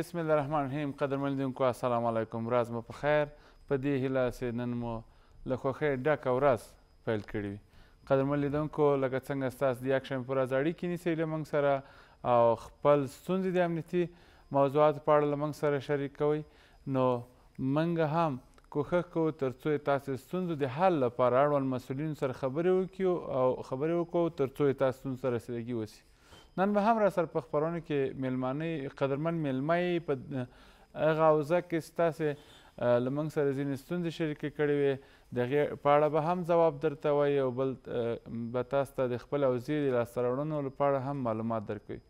بسم الله الرحمن الرحیم قدرمن لیدونکو السلام علیکم ورځ مو په خیر په دې هیله چې نن مو له خوښۍ ډکه ورځ پیل کړې وي قدرمن لیدونکو لکه څنګه ستاسو د یکشنبې په ورځ اړیکې نیسئ له موږ سره او خپل ستونزې د امنیتي موضوعاتو په اړه له موږ سره شریک کوئ نو موږ هم کوښښ کوو تر څو یې تاسې ستونزو د حل لپاره اړوند مسؤلینو سره خبرې وکړو او خبرې وکړو تر څو یې تاسو ستونزو سره رسیدګي وسي نن به هم را سره په خپرونه کې میلمانه قدرمن میلمه په هغه حوزه کې ستاسې له موږ سره ځینې ستونزې شریکې کړې وې د هغې په اړه به هم ځواب درته وایي او بل به تاسو ته د خپل حوزې د لاسته راوړنو لپاره هم معلومات درکوي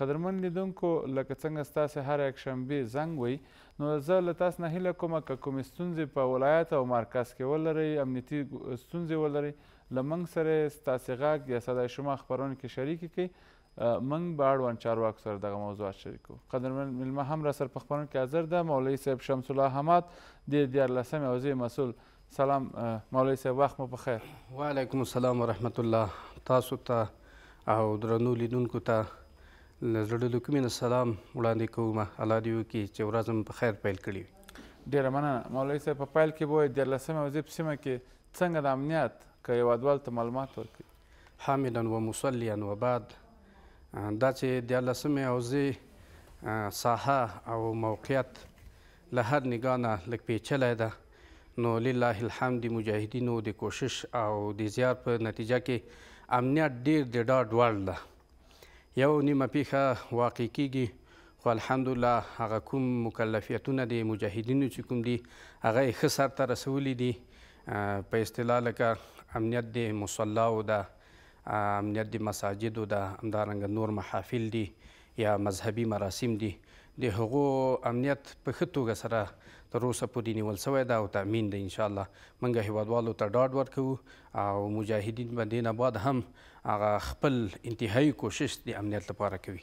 قدرمن لیدونکو لکه څنګه ستاسې هر یک شنبې زنګ وی نو زه له تاسو نه هیله کومه که کومې ستونزې په ولایت او مرکز کې ولرئ امنیتي ستونزې ولرئ لمنګ سره ستاسې غږ یا صدای شما خپرونه کې شریکې کړئ منګ به اړوند چارواکو سره دغه موضوعات شریکو قدرمن میلمه هم را سره په خپرونه کې حاضر ده مولوي صاحب شمس الله حماد د دیارلسمې حوزې مسؤل سلام مولوي صاحب وخت مو په خیر وعلیکم السلام ورحمت الله تاسو ته او درنو لیدونکو ته له زړه له کومې نه سلام وړاندې کوم الله دې وکړي چې ورځم په خیر پیل کړي ډیره مننه مولوي صاحب په پیل کې به وایي دیارلسمې حوزې په سیمه کې څنګه د امنیت که هیوادوالو ته معلومات ورکړي حامدا و مصلیا و بعد دا چې دیارلسمې حوزې ساحه او موقعیت له هر نگاه نه لږ پیچلی ده نو لله الحمد مجاهدینو د کوشش او د زیار په نتیجه کې امنیت ډیر د ډاډ وړ ده یو نیمه پیښه واقع کیږي خو الحمدلله هغه کوم مکلفیتونه د مجاهدینو چې کوم دي هغه یې ښه سرته رسولی دي په اصطلاح لکه امنیت دی مصلاو ده امنیت دی مساجدو ده همدارنګه نور محافل دي یا مذهبي مراسم دي د هغو امنیت په ښه توګه سره تر اوسه پورې نیول سوی ده او تامین ده انشاءالله موږ هیوادوالو ته ډاډ ورکوو او مجاهدین به دې نه بعد هم هغه خپل انتهایي کوشش د امنیت لپاره کوي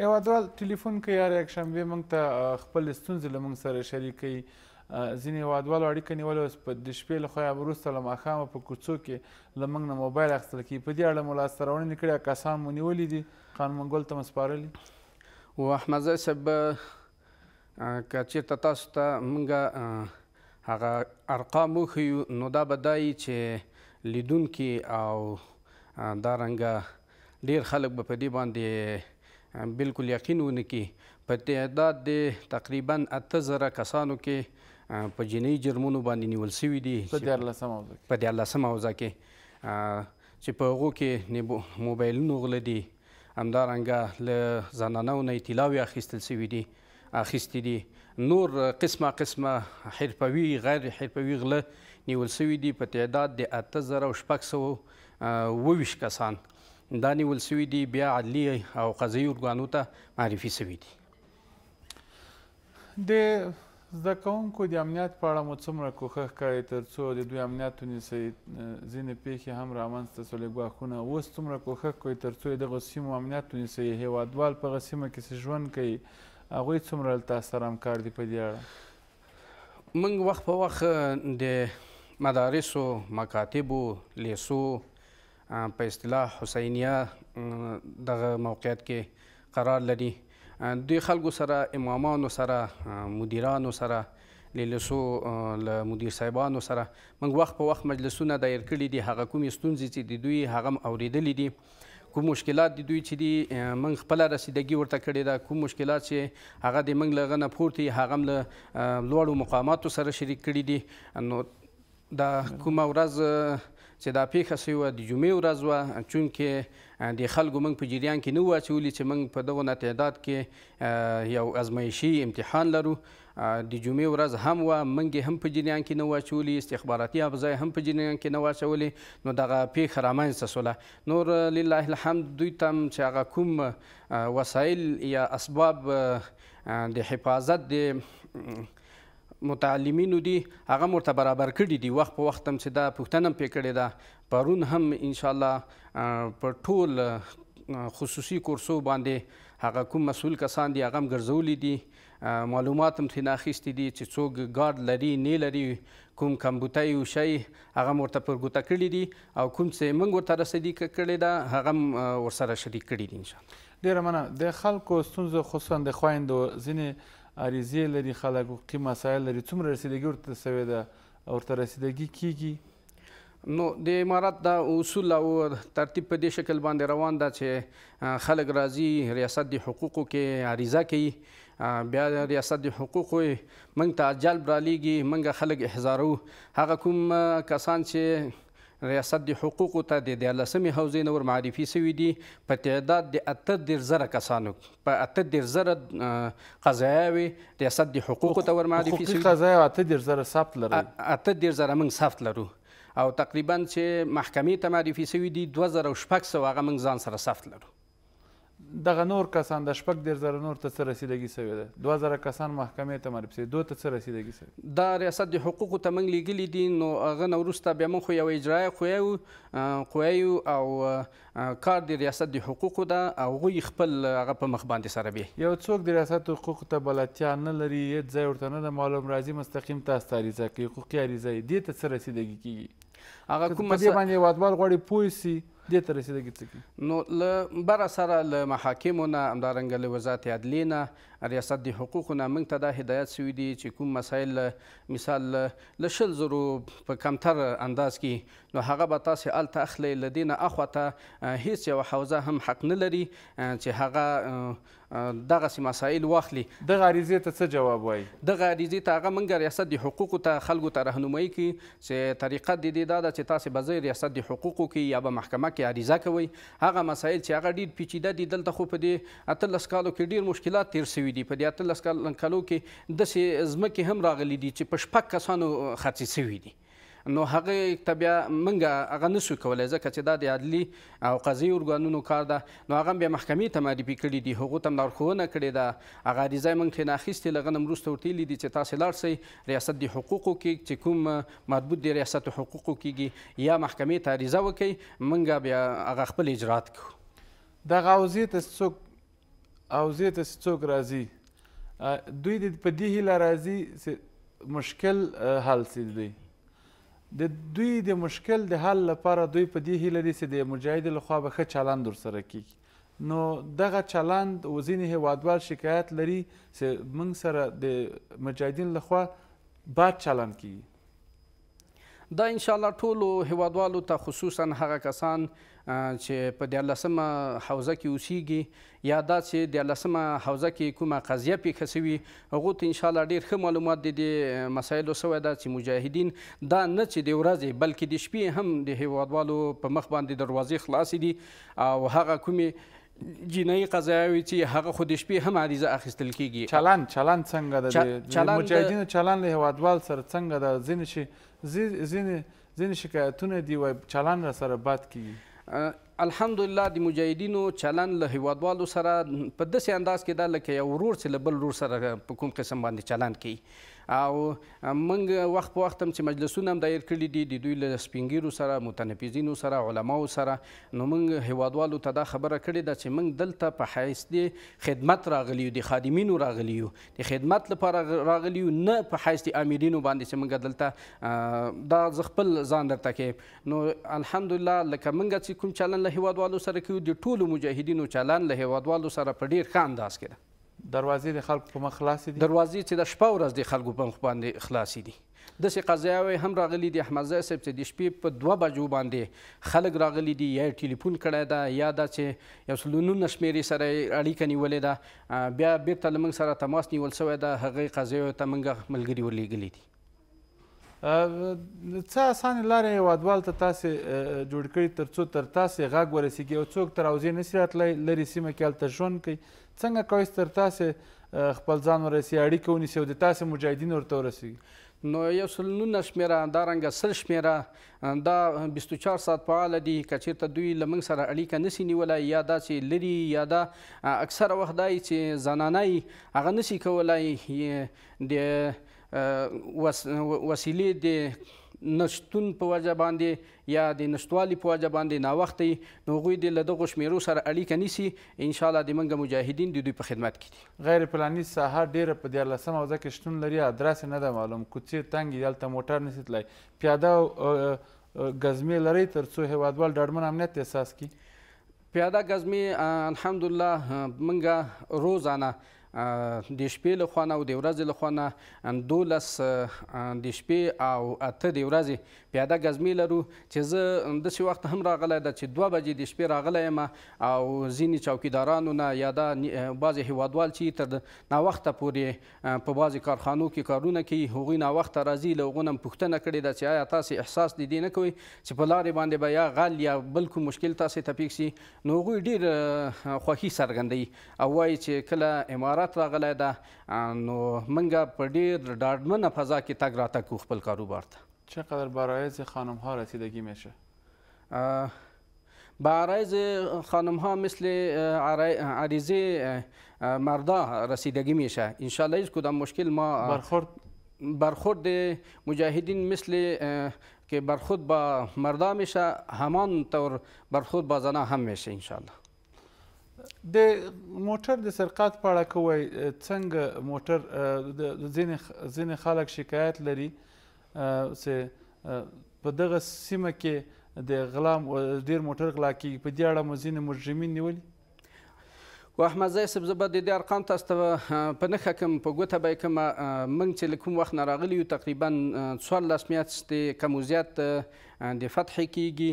هیوادوال ټلیفون کوي هر یکشنبې موږ ته خپل ستونزې له موږ سره شریکوي ځینې هېوادوالو اړیکه نیولې اوس په د شپې له خویا وروسته له ماښامه په کوڅو کې له موږ نه موبایل اخیستل کېږي په دې اړه مو لاسته راوړنې کړې کسان مو نیولي دي خان منګل ته مو سپارلي و احمدزی صاحب که چېرته تاسو ته موږ هغه ارقام وښیو نو دا به دایي چې لیدونکي او دارنګه ډیر خلک به په دې باندې بالکل یقین ونه کړي په تعداد د تقریبا اته زره کسانو کې په جنایي جرمونو باندې نیول شوي دي په دیارلسمه حوزه کې په دیارلسمه حوزه کې چې په هغو کې موبایلونه غله دي همدارنګه له زنانو نه اطلاوې اخیستل شوي دي اخیستې دي نور قسمه قسمه حرفوي غیر حرفوي غله نیول شوي دي په تعداد د اته زره شپږ سوه اوویشت کسان دا نیول شوي دي بیا عدلي او قضایي ارګانو ته معرفي شوي دي د زده کوونکو د امنیت په اړه مو څومره کوښښ کړی تر څو د دوی امنیت ونیسئ ځینې پیښې هم رامنځته سوې ګواښونه اوس څومره کوښښ کوئ تر څو یې دغو سیمو امنیت ونیسئ هیوادوال په هغه سیمه کې چې ژوند کوي هغوی څومره له تاسو سره همکار دي په دې اړه موږ وخت په وخت د مدارسو مکاتبو لیسو په اصطلاح حسینیه دغه موقعیت کې قرار لري دوی خلکو سره امامانو سره مدیرانو سره لیلسو له مدیر صاحبانو سره موږ وخت په وخت مجلسونه دایر کړي دي هغه کومې ستونزې چې د دوی هغه اوریدلې دي کوم مشکلات د دوی چې دي موږ خپل رسیدګي ورته کړې ده کوم مشکلات چې هغه د موږ لغه نه پورته هغه له لوړو مقاماتو سره شریک کړي دي نو دا کومه ورځ چې دا پیښه شوې وه د جمعې ورځ وه چونکې د خلکو موږ په جریان کې نه وو اچولي چې موږ په دغو تعداد کې یو ازمایشي امتحان لرو د جمعې ورځ هم وه منګې هم په جریان کې نه وه اچولي استخباراتي افزای هم په جریان کې نه وه اچولې نو دغه پیښه رامنځته شوله نور لله الحمد دوی ته هم چې هغه کوم وسایل یا اسباب د حفاظت د متعلمینو دي هغه مرته برابر کړي دي وخت په وخت هم چې دا پوښتنه پې کړې ده پرون هم ان شاء الله په ټول خصوصي کورسو باندې هغه کوم مسول کسان دي هغه هم ګرځولي دي معلومات هم ترې نه اخیستي دي چې څوک ګارد لري نه لري کوم کمبوتی یو شی هغه ورته پرګوته کړي دي او کوم څه موږ ورته رسېدي کړي ده هغه ورسره شریک کړي دي انشاءالله ډېره مننه د خلکو ستونزو خصوصا د خویندو ځینې عریضې لري خلک حقوقي مسایل لري څومره رسیدګي ورته سوې ده ورته رسیدګي کیږي نو د امارات دا اصول او ترتیب په دې شکل باندې روان ده چې خلک راځي ریاست د حقوقو کې عریضه کوي بیا ریاست د حقوقو منګ ته جلب را لیږي منګه خلک احضارو هغه کوم کسان چې ریاست د حقوقو ته د دیارلسمې حوزې نور معرفي سوي دي په تعداد د اته دېرش زره کسانو په اته دېرش زره قضایاوې ریاست د حقوقو ته ور معرفي سوي قضایاو اته دېرش زره ثبت لري اته دېرش زره موږ ثبت لرو او تقریبا چې محکمې ته معرفي سوي دي دوه زره شپږ سوه هغه موږ ځان سره ثبت لرو دغه نور کسان د شپږ ډیر زره نور ته څه رسیدګي شوې ده دوه زره کسان محکمې ته معرفي دوه ته څه رسیدګي شوې دا ریاست د حقوقو ته موږ لیږلي دي نو هغه نه وروسته بیا موږ خو یو اجرایه قوه یو او کار د ریاست د حقوقو ده او هغوی خپل هغه په مخ باندې سره بي یو څوک د ریاست حقوقو ته بلدتیا نه لري هیڅ ځای ورته نه ده معلوم راځي مستقیم تاسو ته عریضه کوي حقوقي عریضه یې دې ته څه رسیدګي کیږي هغه کوم مسله باندې وادوال غوړي پوي سي دې ته رسیدګي څه کوي نو له بره سره له محاکمو نه همدارنګه له وزارت عدلیې نه ریاست د حقوقو نه موږ ته دا هدایت شوي دي چې کوم مسایل مثال له شل زرو په کمتر انداز کې نو هغه به تاسې هلته اخلئ له دې نه اخواته هیڅ یوه حوزه هم حق نه لري چې هغه دغه مسائل واخلي د غریزه ته څه جواب وای د غریزه ته هغه منګ ریاست د حقوقو ته خلکو ته رهنمایي کی چې طریقه د دې دا چې تاسو به زیر ریاست د حقوقو کې یا به محکمه کې عریضه کوي هغه مسائل چې هغه ډیر پیچیده دي دلته خو په دې اتلس کالو کې ډیر مشکلات تیر سوي شوي دي په دې اتلس کالو کې داسې ځمکې هم راغلي دي چې په شپږ کسانو خرڅې سوي دي نو هغه ته بیا منګه هغه نسو کولای ځکه چې دا د عدلي او قضایي ارګانونو کار ده نو هغه بیا محکمې ته معرفي کړي دي هغو ته لارښوونه کړې ده هغه عریضه یې موږ ترېنه اخیستې له هغه نه وروسته ورته ویلي دي چې تاسې لاړ سئ ریاست د حقوقو کې چې کوم مربوط د ریاست حقوقو کېږي یا محکمې ته عریضه وکئ موږ بیا هغه خپل اجرات کوو دغه اوضیع ته څوک او زه ته څوک راځي دوی د په دې هیله راځي مشکل حل سي دوی د دوی د مشکل د حل لپاره دوی په دې هیله دي چې د مجاهد له خوا به ښه چلند ورسره کیږي نو دغه چلند او ځینې هیوادوال شکایت لري چې موږ سره د مجاهدین له خوا بد چلند کیږي دا ان شاء الله ټولو هیوادوالو ته خصوصا هغه کسان چې په دیارلسمه حوزه کې اوسیږي یا دا چې دیارلسمه حوزه کې کومه قضیه پیښه سوي هغو ته انشاءالله ډېر ښه معلومات د دې مسایلو سوی ده چې مجاهدین دا نه چې د ورځې بلکې د شپې هم د هیوادوالو په مخ باندې دروازې خلاصې دي او هغه کومې جنایي قضاوي چې هغه خود شپې هم عریضه اخیستل کیږي چلن چلن څنګه د مجاهدینو چلن له هوادوال سره څنګه د زین شي زین زین شکایتونه دی وای چلن را سره بد کیږي الحمدلله د مجاهدینو چلن له هیوادوالو سره په داسې انداز کې دا لکه یو ورور چې له بل ورور سره په کوم قسم باندې چلن کوي او موږ وخت په وخت هم چې مجلسونه هم دایر کړي دي د دوی له سپینګیرو سره متنفذینو سره علماو سره نو موږ هیوادوالو ته دا خبره کړې ده چې موږ دلته په حیث د خدمت راغلی یو د خادمینو راغلی یو د خدمت لپاره راغلی یو نه په حیث د امیرینو باندې چې موږ دلته دا خپل ځان درته کې نو الحمدلله لکه موږ چې کوم چلن له هیوادوالو سره کوي د ټولو مجاهدینو چلن له هیوادوالو سره په ډیر ښه انداز کې ده دروازې د خلکو په مخ خلاصې دي دروازې چې د شپه ورځ د خلکو په مخ باندې خلاصې دي داسې قضیاوې هم راغلي دي احمدزی صاحب چې د شپې په دوه بجو باندې خلک راغلي دي یا ټلیفون کړی ده یا دا چې یو سل نولس شمېرې سره اړیکه نیولې ده بیا بیرته له موږ سره تماس نیول سوی ده هغې قضیو ته موږ ملګري ورلیږلي دي څه اسانه لارې هیوادوال ته تاسې جوړ کړي تر څو تر تاسې غږ ورسیږي او څوک تر اوځې نشي راتلی لرې سیمه کې هلته ژوند کوي څنګه کوئ تر تاسې خپل ځان ورسي اړیکه ونیسي او د تاسې مجاهدین ورته ورسیږي نو یو سل نولس شمیره دارنګه سل شمیره دا 24 ساعت فعال دي که چېرته دوی له موږ سره اړیکه نسی نیولی یا داسې لري یا دا اکثره وخت دای چې زنانه هغه نسی کولی د وسیلې د نشتون په وجه باندې یا د نشټوالي په وجه باندې ناوختې نو غوي د لدغه شمیرو سره اړیکه نیسی ان شاء الله د منګه مجاهدین د دوی په خدمت کې دي غیر پلاني ساحه ډیره په 14 موزه کې شتون لري ادرس نه ده معلوم کوڅه تنګ یالته موټر نسی تلای پیاده غزمه لري ترڅو هوادوال ډاډمن امنیت احساس کی پیاده غزمه الحمدلله منګه روزانه د شپې له خوانه او د ورځې له خوانه دولس د شپې او اته د ورځې پیاده ګزمې لرو چې زه داسې وخت هم راغلی ده چې دوه بجې د شپې راغلی یم او ځینې چوکیدارانو نه یا دا بعضې هیوادوال چې تر ناوخته پورې په بعضې کارخانو کې کارونه کوي هغوی ناوخته راځي له هغو نه هم پوښتنه کړې ده چې آیا تاسې احساس د دې نه کوئ چې په لارې باندې به یا غل یا بل کوم مشکل تاسې ته پیښ سي نو هغوی ډېر خوښي څرګندوي او وایي چې کله امارات تجارت راغلی ده نو موږ په ډیر ډاډمنه فضا کې تګ راتګ کوو خپل کاروبار ته چقدر برایز خانم ها رسیدگی میشه به عرایز خانم ها مثل عریضه مردا رسیدگی میشه انشالله هیچ کدام مشکل ما برخورد برخورد مجاهدین مثل که برخورد با مردا میشه همان طور برخورد با زنا هم میشه انشالله د موټر د سرقات په اړه کوی څنګه موټر د ځینې ځینې خلک شکایت لري چې په دغه سیمه کې د غلا ډیر موټر غلا کیږي په دې اړه مو ځینې مجرمین نیولي و احمد زای صاحب زه به د دې ارقام تاسو ته په نښه کړم په ګوته به یې کړم موږ چې له کوم وخت نه راغلي یو تقریبا څوارلس میاشتې کم زیات د فتح کیږي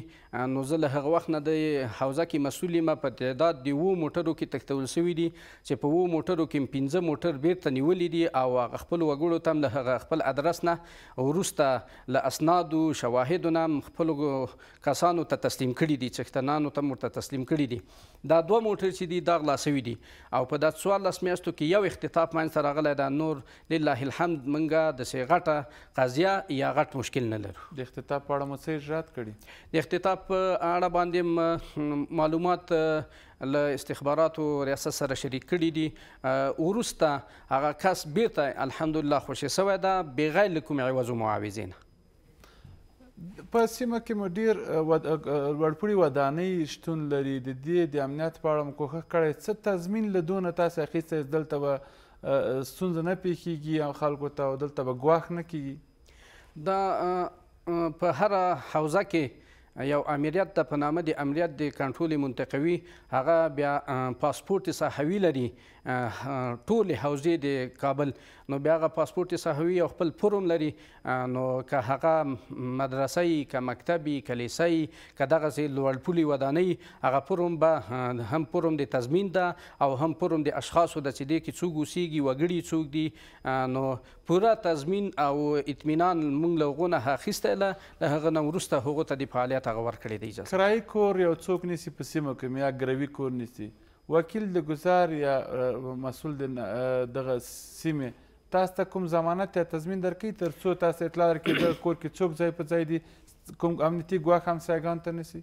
نو زه له هغه وخت نه د حوزه کې مسؤل یم په تعداد د وو موټرو کې تختول شوي دي چې په وو موټرو کې پنځه موټر بیرته نیولې دي او هغه خپل وګړو تم له هغه خپل ادرس نه وروسته له اسناد او شواهد نه خپل کسانو ته تسلیم کړي دي چې ختنانو ته مرته تسلیم کړي دي دا دوه موټر چې دي دا غلا شوي دي او په دات 14 میاشتو کې یو اختطاف منځ ته راغلی دا نور لله الحمد منګه د سیغټه قضیه یا غټ مشکل نه لرو د اختطاف په اړه مو غیر رد کړي د اختطاف په اړه باندې معلومات له استخباراتو ریاست سره شریک کړي دي ورسته هغه کس بیرته الحمدلله خوشې سوی ده بغیر له کومې عوض او معاوضې نه په سیمه کې مو ډېر لوړپوړي ودانۍ شتون لري د دې د امنیت په اړه مو کوښښ کړی څه تضمین له دونه تاسې اخیستی دلته به ستونزه نه پیښیږي او خلکو ته او دلته به ګواښ نه کیږي دا په هر حوزه کې یو امریت د په نامه د امریت د کنټرول منطقوي هغه بیا پاسپورت صحوي لري ټول حوزې د کابل نو بیا هغه پاسپورت صحوي او خپل فورم لري نو که هغه مدرسې که مکتبي کلیسې که دغه سي لوړپولي ودانۍ هغه فورم به هم فورم د تضمین ده او هم فورم د اشخاصو د چې دی کې څوک اوسېږي وګړي څوک دي نو پوره تضمین او اطمینان موږ لغونه اخیسته له هغه نه وروسته هغو ته د فعالیت هغه ورکړې دی اجازه کرای کور یو څوک نیسی په سیمه کې یا ګروي کور نیسی وکیل د گزار یا مسول د دغه سیمه تاسو ته کوم ضمانت یا تضمین درکې تر څو تاسو اطلاع درکې د کور کې څوک ځای په ځای دي کوم امنیتي ګواښ هم سایګان ته نسی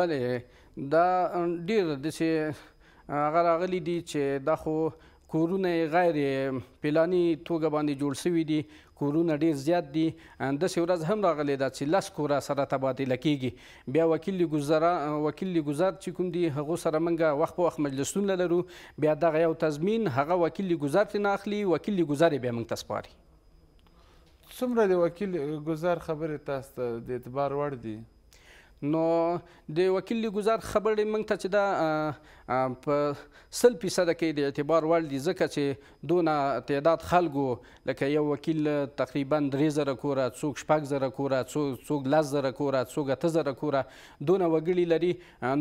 بله دا ډیر د هغه راغلی دي چې دا خو کورونه غیر پلانی توګه باندې جوړ شوي دي کورونه ډیر زیات دي داسې ورځ هم راغلی ده چې لس کوره سره تبادله کیږي بیا وکیل ګزارا وکیل ګزار چې کوم دي هغه سره منګه وخت په وخت مجلسونه لرو بیا دغه یو تضمین هغه وکیل ګزار ته اخلي وکیل ګزار بیا موږ تسپاري څومره د وکیل ګزار خبره تاسو ته د اعتبار وړ دي نو د وکیل ګزار خبرې موږ ته چې دا په سل فیصده کې د اعتبار وړ دي ځکه چې دونه تعداد خلکو لکه یو وکیل تقریبا درې زره کوره څوک شپږ زره کوره څوک لس زره کوره څوک اته زره کوره دونه وګړي لري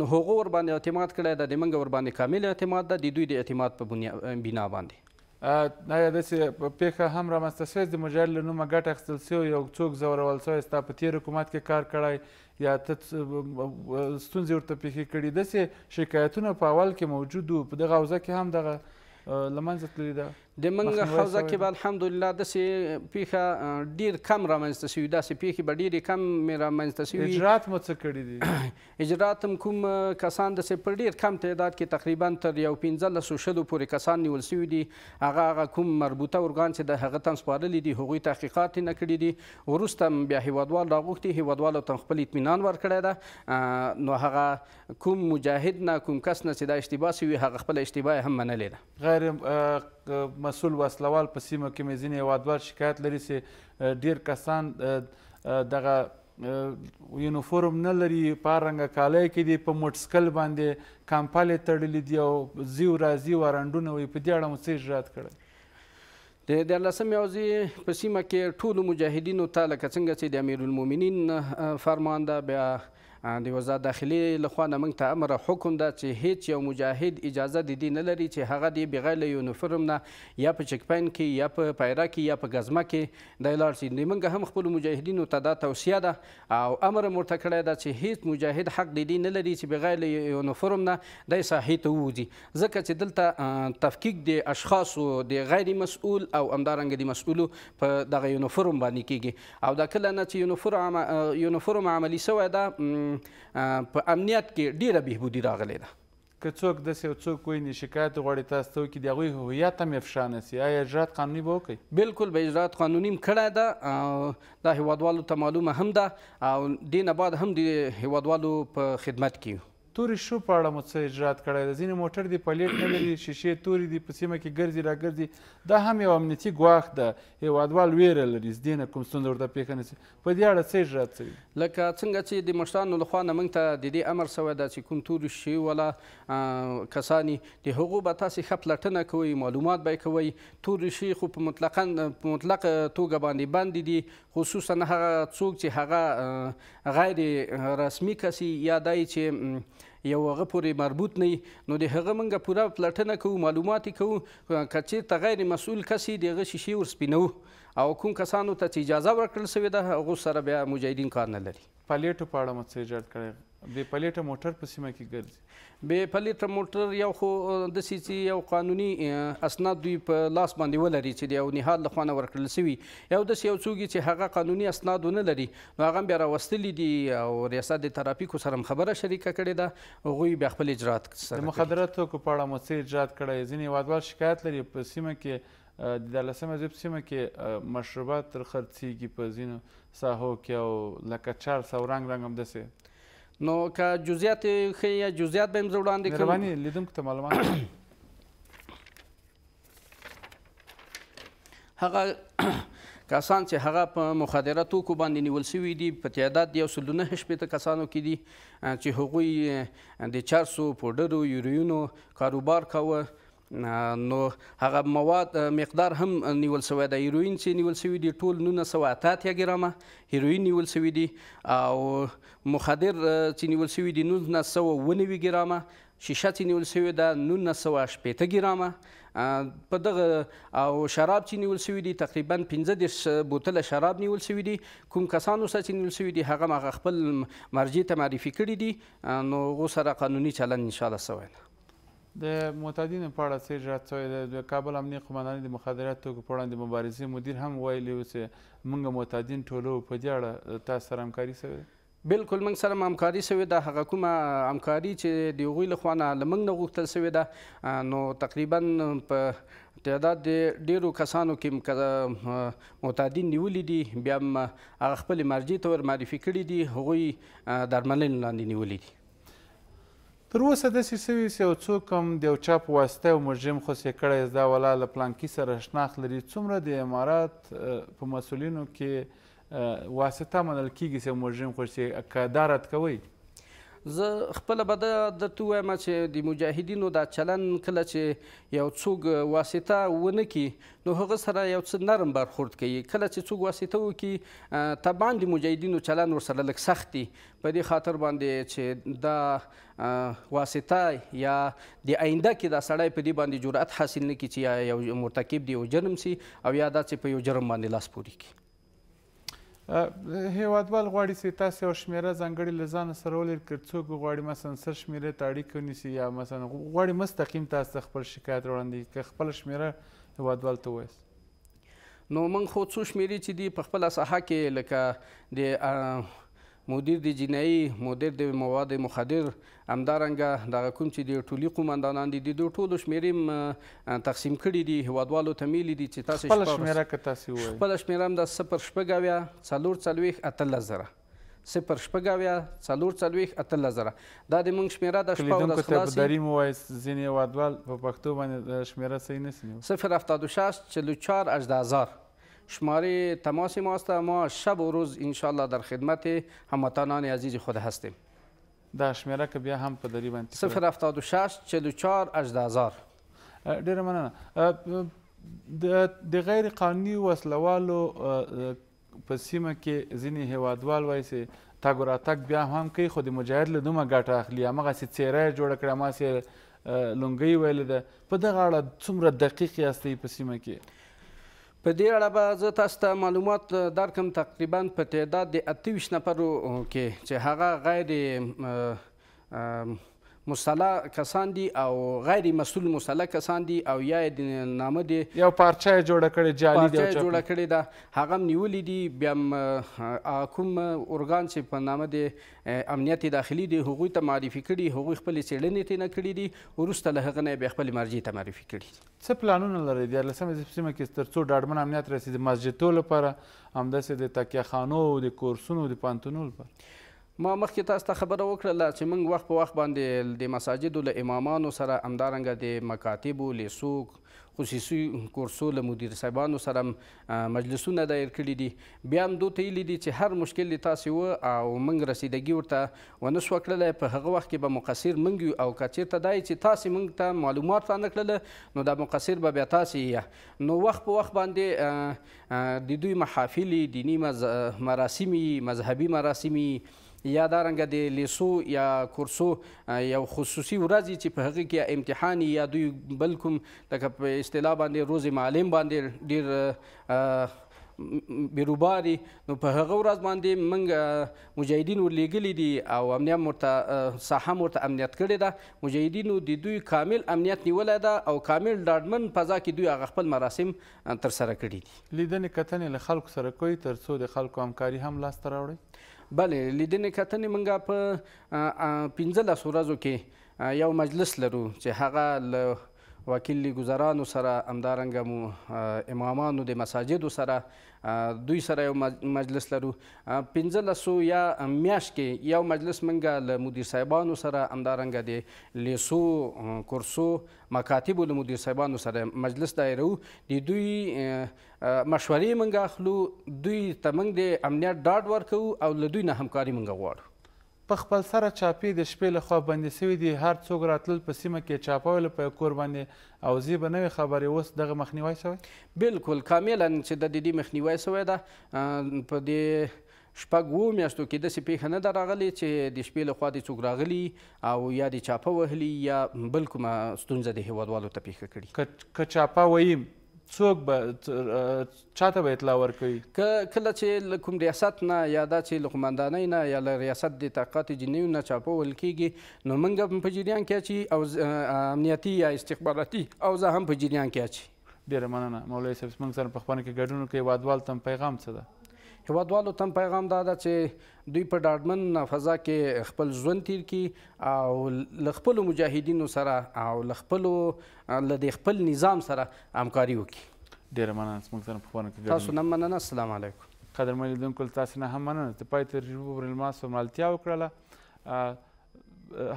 نو هغو ورباندې اعتماد کړی ده د موږ ورباندې کامل اعتماد ده د دوی د اعتماد په بنا باندې آیا داسې پیښه هم رامنځته سوې د مجاهد له نومه ګټه اخیستل سوې یو څوک زورول سوی ستا په تېر حکومت کې کار کړی یا ته ستونزې ورته پیښې کړي داسې شکایتونه په اول کې موجود وو په دغه حوزه کې هم دغه له منځه تللې ده د منګ حوزه کې به الحمدلله داسې پیښه ډیر کم رامنځته شوي داسې پیښې به ډیرې کم مې رامنځته شوي اجرات مو څه کړي دي اجرات هم کوم کسان داسې په ډیر کم تعداد کې تقریبا تر یو پنځلسو شلو پورې کسان نیول سوي دي هغه هغه کوم مربوطه ارګان چې د هغه تم سپارلي دي هغوی تحقیقات نه کړي دي وروسته بیا هیوادوال راغوښتي هیوادوالو ته خپل اطمینان ورکړی ده نو هغه کوم مجاهد نه کوم کس نه چې دا اشتباه سوي هغه خپله اشتباه هم منلې ده غیر مسول وسلوال په سیمه کې مې ځینې هیوادوال شکایت لري چې ډیر کسان دغه یونیفورم نه لري په رنګه کالی کې دي په موټسکل باندې کامپالې تړلې دي او زیو راځي وارنډونه وي په دې اړه مو څه اجرات کړی د دیارلسمې اوزې په سیمه کې ټولو مجاهدینو ته لکه څنګه چې د امیرالمؤمنین فرمان ده بیا د وزارت داخلي لخوا نه موږ ته امر حکم ده چې هیڅ یو مجاهد اجازه د دې نه لري چې هغه د بغیر له یونیفرم نه یا په چک پاین کې یا په پیرا کې یا په ګزمه کې د لاړ شي موږ هم خپل مجاهدینو ته دا توصیه ده او امر مرته کړی ده چې هیڅ مجاهد حق د دې نه لري چې بغیر له یونیفرم نه د ساحې ته ووځي ځکه چې دلته تفکیک د اشخاصو د غیر مسؤول او همدارنګه د مسؤولو په دغه یونیفرم باندې کیږي او دا کله نه چې یونیفرم یونیفرم عملی سوی ده په امنیت کې ډیره بهبودي راغلې ده که څوک داسې یو څوک وایي شکایت غواړي تاسو ته وکړي د هغوی هویت هم افشا نه سي آیا اجرات قانوني به وکړي بلکل به اجرات قانوني هم کړی ده دا هیوادوالو ته معلومه هم ده او دې نه بعد هم د هیوادوالو په خدمت کې یو تورې شو په اړه مو څه اجرات کړی دی ځینې موټر دي پلیټ نه لري شیشې تورې دي په سیمه کې ګرځي راګرځي دا هم یو امنیتي ګواښ ده هیوادوال ویره لري دې نه کوم ستونزه ورته پېښه نه شي په دې اړه څه اجرات شوي لکه څنګه چې د مشرانو لخوا نه موږ ته د دې امر سوی ده چې کوم تورې شي والا کسانې د هغو به تاسې ښه پلټنه کوئ معلومات به یې کوئ تورې شي خو په مطلقا په مطلق توګه باندې بندې دي خصوصا هغه څوک چې هغه غیر رسمي کسي یا دای چې یو هغه پورې مربوط نه نو د هغه موږ پوره پلټنه کوو معلومات کوو که چېرته غیر مسؤول کس یي د هغه شیشې ورسپینو او کوم کسانو ته چې اجازه ورکړل سوې ده هغو سره بیا مجاهدین کار نه لري پلیټو په اړه مو څه ایجاد کړی بې پلیټه موټر په سیمه کې ګرځي بې پلیټه موټر یو خو داسې چې یو قانوني اسناد دوی په لاس باندې ولري چې د یو نهاد لخوا نه ورکړل شوي یو داسې یو څوک چې هغه قانوني اسناد ونه لري نو هغه بیا راوستلی دي او ریاست د ترافیکو سره خبره شریکه کړې ده هغوی بیا خپل اجرات سره د مخدره توکو په اړه مو څه اجرات کړی ځینې هیوادوال شکایت لري په سیمه کې د دلسمه زیب سیمه کې مشروبات تر خرڅېږي په ځینو ساحو کې او لکه چار سو رنګ رنګ همداسې نو که جزئیات خې یا جزئیات به موږ وړاندې کړو مهرباني لیدم که معلومات هغه کسان چې هغه په مخدره توکو باندې نیول شوي دي په تعداد د یو سل نهه شپېته کسانو کې دي چې هغوی د چار سو پوډرو یوریونو کاروبار کاوه نو هغه مواد مقدار هم نیول شوی دی هیروین چې نیول شوی دی ټول 1980 ګرامه هیروین نیول شوی دی او مخدر چې نیول شوی دی 1990 ګرامه شیشه چې نیول شوی ده 1980 ګرامه په دغه او شراب چې نیول شوی دی تقریبا 15 بوتل شراب نیول شوی دی کوم کسانو سره چې نیول شوی دی هغه خپل مرجع ته معرفي کړی دی نو غو سره قانوني چلن ان شاء الله سوی د معتادینو په اړه څه اجرات شوی د کابل امنیه قماندانۍ د مخدرات توکو په وړاندې مبارزې مدیر هم ویلي و چې موږ معتادین ټولو په دې اړه تاسو سره همکاري شوې ده بلکل موږ سره همکاري شوې ده هغه کومه همکاري چې د هغوی له خوا نه له موږ نه غوښتل شوې ده نو تقریبا په تعداد د ډیرو کسانو کې معتادین نیولې دي بیا هم هغه خپلې مرجې ته ور معرفي کړي دي هغوی درملنې لاندې نیولې دي تر اوسه داسې سوي سي او څوک هم د یو چا په واسطه یو مجرم خوسې کړی دا ولا له پلانکي سره شناخت لري څومره د امارات په مسؤلینو کې واسطه منل کیږي چې مجرم خوسې که دا رد کوئ زه خپل بد درته وایم چې د مجاهدینو دا چلن کله چې یو څوک واسطه ونه کی نو هغه سره یو څه نرم برخورد کوي کله چې څوک واسطه وکي طبعا د مجاهدینو چلن ورسره لږ سخت دی په دې خاطر باندې چې دا واسطه یا د آینده کې دا سړی په دې باندې جرأت حاصل نه کی چې یو مرتکب دی او جرم سي او یا دا چې په یو جرم باندې لاس پوري کی هیوادوال غواړي چې تاسې یو شمېره ځانګړې له ځانه سره ولري که څوک غواړي مثلا سر شمېرې ته اړیکه ونیسي یا مثلا غواړي مستقیم تاسو ته خپل شکایت راوړاندې که خپله شمېره هیوادوال ته ووایاست نو موږ خو څو شمېرې چې دي په خپله ساحه کې لکه د مدیر د جنایي مدیر د مواد مخدر همدارنګه دغه کوم چې د ټولي قومندانان دي د ټولو شمیرې تقسیم کړي دي هیوادوالو ته میلې دي چې تاسو خپله شمیره که تاسې ووایئ خپله شمیره هم د صفر شپږ اویا څلور څلوېښت اتلس زره صفر شپږ اویا څلور څلوېښت اتلس زره دا د موږ شمیره د شپه ورځ خلاصې دریم ووایي ځینې هیوادوال په پښتو باندې شمیره صحیح نسي صفر هفتاد و شست چلو چار هجده هزار شماره تماس ما است ما شب و روز انشالله در خدمت هموطنان عزیز خود هستیم دا شمیره که بیا هم په دری باندې صفر هفتاد و شش چهل و چهار هجده هزار ډیره مننه د غیر قانوني وسلوالو په سیمه کې ځینې هیوادوال وایي چې تګ و راتګ بیا هم کوي خو د مجاهد له دومه ګټه اخلي همغسې څیره یې جوړه کړې هماسې لونګۍ ویلې ده په دغه اړه څومره دقیق یاستئ په سیمه کې په دې اړه به زه تاسو ته معلومات درکم تقریبا په تعداد د 28 نفرو کې چې هغه غیر مصطلح کسان دي او غیر مسول مصطلح کسان دي او یا د نامه دي یو پارچه جوړه کړې جالي دی پارچه جوړه کړې ده هغه نیولې دي بیا کوم اورګان چې په نامه دي امنیت داخلي دي هغوی ته معرفي کړي هغوی خپل څېړنې ته نه کړي دي وروسته له هغه نه بیا خپل مرجع ته معرفي کړي څه پلانونه لري د لسمې سیمه کې تر څو ډاډمن امنیت رسیدي مسجد ټول لپاره همداسې د تکیه خانو او د کورسونو د پانتونو لپاره ما مخکې تاسو ته خبره وکړله چې موږ وخت په وخت باندې د مساجدو له امامانو سره همدارنګه د مکاتبو لیسو خصوصي کورسو له مدیر صاحبانو سره مجلسونه دایر کړي دي بیا هم دوی ته ویلي دي چې هر مشکل د تاسې و او موږ رسیدګي ورته ونه شو کړلی په هغه وخت کې به مقصر موږ یو او که چېرته دا چې تاسې موږ ته معلومات رانه کړله نو دا مقصر به بیا تاسې یې نو وخت په وخت باندې د دوی محافل دینی مز... مراسمي مذهبي مراسمي یا دا رنګ د لیسو یا کورسو یو خصوصي ورځ چې په هغه کې امتحان یا دوی بلکم لکه په اصطلاح باندې روز معلم باندې ډیر بیروباري نو په هغه ورځ باندې موږ مجاهدین ورلیږلي دي او امنیت مرته ساحه مرته امنیت کړې ده مجاهدینو د دوی کامل امنیت نیولی ده او کامل ډاډمن فضا کې دوی هغه خپل مراسم ترسره کړي دي لیدنې کتنې له خلکو سره کوي تر څو د خلکو همکاري هم لاسته راوړي بله لیدنې کتنې مونږه په 15 ورځو کې یو مجلس لرو چې هغه وکیل گزارانو سره امدارنګ مو امامانو د مساجدو سره دوی سره یو مجلس لرو 1500 یا میاش کې یو مجلس منګه له مدیر صاحبانو سره امدارنګ دی لیسو کورسو مکاتب له مدیر صاحبانو سره مجلس دایرو د دوی مشورې منګه اخلو دوی تمنګ د امنیت ډاډ ورکو او له دوی نه همکاري منګه غواړو په خپل سره چاپی د شپې له خوا بندې سوي دي هر څوک راتلل په سیمه کې چاپول په کور باندې او زی به نوې خبرې اوس دغه مخنیوي شوی بالکل کاملا چې د دې مخنیوي شوی ده په دې شپږ وو میاشتو کې داسې پیښه نه ده راغلې چې د شپې لخوا د څوک راغلي او یا د چاپه وهلي یا بل کومه ستونزه د هیوادوالو ته پیښه کړي که چاپه ویم څوک به چاته به اطلاع ورکوي کله چې کوم ریاست نه یا دا چې لقماندانۍ نه یا له ریاست د طاقت جنیو نه چاپول کیږي نو موږ هم په جریان کې چې او امنیتي یا استخباراتي او زه هم په جریان کې چې ډیره مننه مولوي صاحب موږ سره په خپله کې ګډون کوي وادوال تم پیغام څه ده هوادوالو تم پیغام داده چې دوی په ډاډمن فضا کې خپل ژوند تیر کی او لخپل مجاهدینو سره او لخپل لدی خپل نظام سره همکاري وکړي ډیر مننه موږ سره په خوانه کې تاسو نن مننه السلام علیکم قدر مې لیدونکو تاسو نه هم مننه ته پای تجربه برلما سو مالتیا وکړه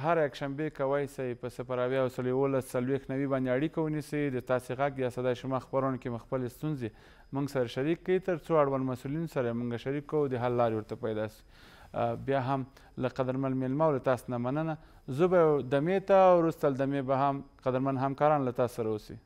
هر یک شنبه کوی سئ په صفر اویا او سل یولس څلوېښت نوي باندې اړیکه ونیسئ د تاسې غږ یا صدای شما خپرونه کې مو خپلې ستونزې موږ سره شریک کړئ تر څو اړوند مسؤلینو سره موږ شریک کوو د حل لارې ورته پیدا سي بیا هم له قدرمن میلمه او له تاسو نه مننه زه به دمې ته او وروسته دمې به هم قدرمن همکاران له تاسو سره اوسي